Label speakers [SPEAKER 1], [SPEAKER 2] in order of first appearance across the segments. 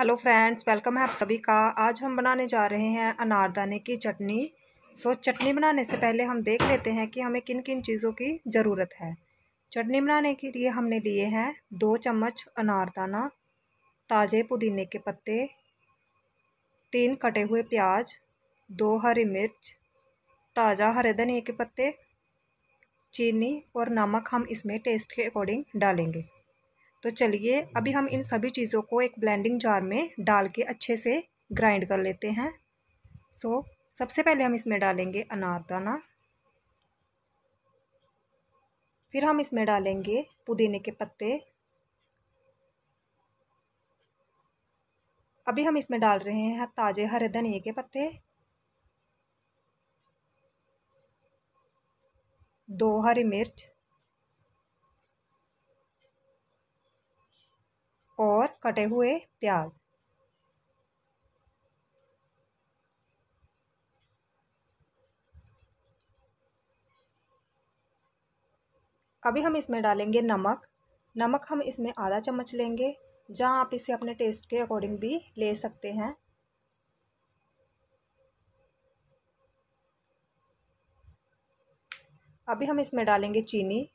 [SPEAKER 1] hello friends welcome है आप सभी का आज हम बनाने जा रहे हैं अनारदाने की चटनी सो चटनी बनाने से पहले हम देख लेते हैं कि हमें किन किन चीज़ों की ज़रूरत है चटनी बनाने के लिए हमने लिए हैं दो चम्मच अनारदाना ताज़े पुदीने के पत्ते तीन कटे हुए प्याज दो हरी मिर्च ताज़ा हरे धनिए के पत्ते चीनी और नमक हम इसमें टेस्ट के अकॉर्डिंग डालेंगे तो चलिए अभी हम इन सभी चीज़ों को एक ब्लेंडिंग जार में डाल के अच्छे से ग्राइंड कर लेते हैं सो so, सबसे पहले हम इसमें डालेंगे अनारदाना फिर हम इसमें डालेंगे पुदीने के पत्ते अभी हम इसमें डाल रहे हैं ताज़े हरे धनिए के पत्ते दो हरी मिर्च कटे हुए प्याज अभी हम इसमें डालेंगे नमक नमक हम इसमें आधा चम्मच लेंगे जहाँ आप इसे अपने टेस्ट के अकॉर्डिंग भी ले सकते हैं अभी हम इसमें डालेंगे चीनी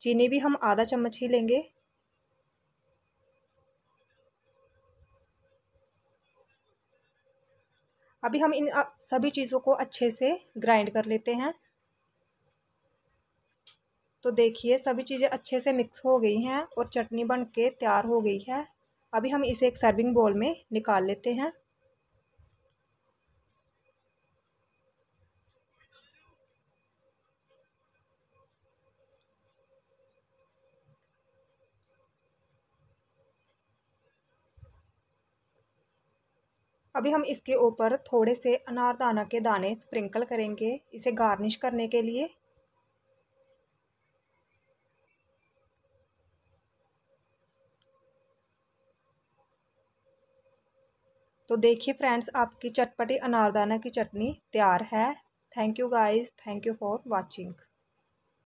[SPEAKER 1] चीनी भी हम आधा चम्मच ही लेंगे अभी हम इन सभी चीज़ों को अच्छे से ग्राइंड कर लेते हैं तो देखिए सभी चीज़ें अच्छे से मिक्स हो गई हैं और चटनी बन के तैयार हो गई है अभी हम इसे एक सर्विंग बोल में निकाल लेते हैं अभी हम इसके ऊपर थोड़े से अनारदाना के दाने स्प्रिंकल करेंगे इसे गार्निश करने के लिए तो देखिए फ्रेंड्स आपकी चटपटी अनारदाना की चटनी तैयार है thank you guys thank you for watching